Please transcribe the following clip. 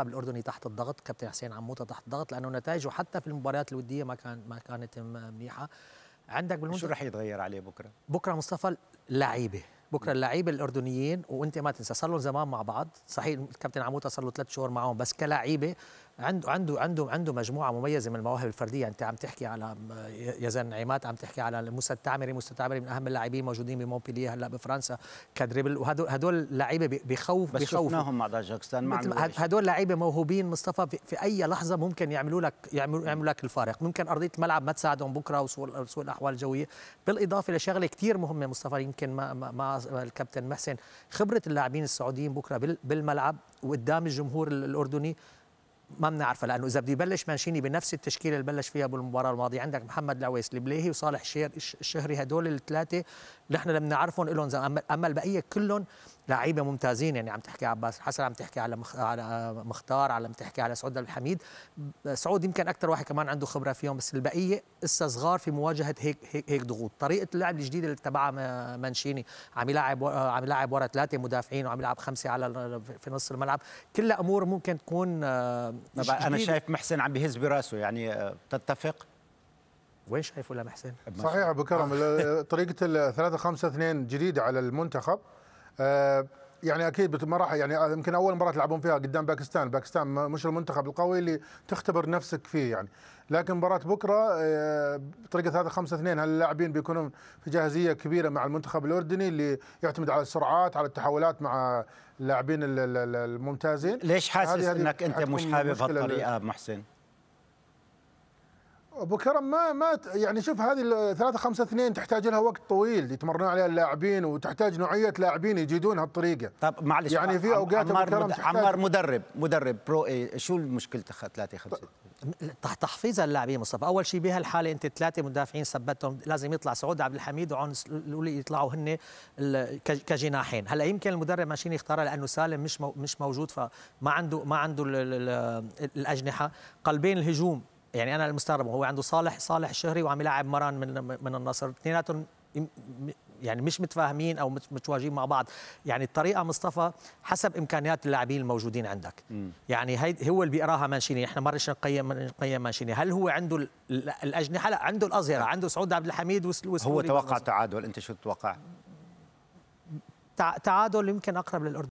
المنتخب الاردني تحت الضغط كابتن حسين عموطه تحت الضغط لانه نتائجه حتى في المباريات الوديه ما كان ما كانت منيحه عندك بالمنتخب شو رح يتغير عليه بكره بكره مصطفى لعيبه بكره اللعيبه الاردنيين وانت ما تنسى صار لهم زمان مع بعض صحيح الكابتن عموطه صار له ثلاث شهور معهم بس كلاعيبه عنده عنده عنده عنده مجموعه مميزه من المواهب الفرديه انت عم تحكي على يزن عماد عم تحكي على موسى التعمري موسى التعمري من اهم اللاعبين موجودين بمونبلييه هلا بفرنسا كدريبل وهدول هدول لعيبه بخوف بس بخوف شفناهم مع داجاكستان ما هدول لعيبه موهوبين مصطفى في, في اي لحظه ممكن يعملوا لك يعملوا, يعملوا لك الفارق ممكن ارضيه الملعب ما تساعدهم بكره وسوء وسوء الاحوال الجويه بالاضافه لشغله كثير مهمه مصطفى يمكن ما, ما, ما الكابتن محسن خبره اللاعبين السعوديين بكره بالملعب وقدام الجمهور الاردني ما بنعرفها لانه اذا بده يبلش مانشيني بنفس التشكيله اللي بلش فيها بالمباراه الماضيه عندك محمد العويس البليهي وصالح الشهري هدول الثلاثه نحن اللي بنعرفهم لهم اما البقيه كلهم لعيبه ممتازين يعني عم تحكي عباس الحسن عم تحكي على مخ... على مختار عم تحكي على سعود الحميد سعود يمكن اكثر واحد كمان عنده خبره فيهم بس البقيه لسه صغار في مواجهه هيك هيك, هيك ضغوط طريقه اللعب الجديده اللي تبعها مانشيني عم يلعب عم يلعب ورا ثلاثه مدافعين وعم يلعب خمسه على في نص الملعب كلها امور ممكن تكون آه، طبعا انا شايف محسن عم بيهز براسه يعني آه، تتفق وين شايفه لا محسن؟ صحيح ابو كرم آه. طريقه 3 5 2 جديده على المنتخب أه يعني اكيد ما راح يعني يمكن اول مباراه تلعبون فيها قدام باكستان، باكستان مش المنتخب القوي اللي تختبر نفسك فيه يعني، لكن مباراه بكره بطريقه 3 5 2 اللاعبين بيكونون في جاهزيه كبيره مع المنتخب الاردني اللي يعتمد على السرعات على التحولات مع اللاعبين الممتازين ليش حاسس هذه انك انت مش حابب هالطريقه محسن؟ ابو كرم ما ما يعني شوف هذه 3 5 2 تحتاج لها وقت طويل يتمرنون عليها اللاعبين وتحتاج نوعيه لاعبين يجيدونها بطريقه طب معلش يعني في اوقات عمار, كرم عمار مدرب مدرب برو اي شو المشكله 3 5 تحفيز اللاعبين مصطفى اول شيء بهالحاله انت ثلاثه مدافعين ثبتهم لازم يطلع سعود عبد الحميد وعون الاولي يطلعوا هن كجناحين هلا يمكن المدرب ماشيين يختارها لانه سالم مش مش موجود فما عنده ما عنده الاجنحه قلبين الهجوم يعني انا المستغرب هو عنده صالح صالح الشهري وعم يلعب مران من من النصر اثنيناتهم يعني مش متفاهمين او متواجدين مع بعض يعني الطريقه مصطفى حسب امكانيات اللاعبين الموجودين عندك م. يعني هي هو اللي بيقراها مانشيني احنا مرش نقيم نقيم مانشيني هل هو عنده الاجنحه لا عنده الاظهره عنده سعود عبد الحميد هو توقع تعادل انت شو تتوقع تعادل يمكن اقرب للاردن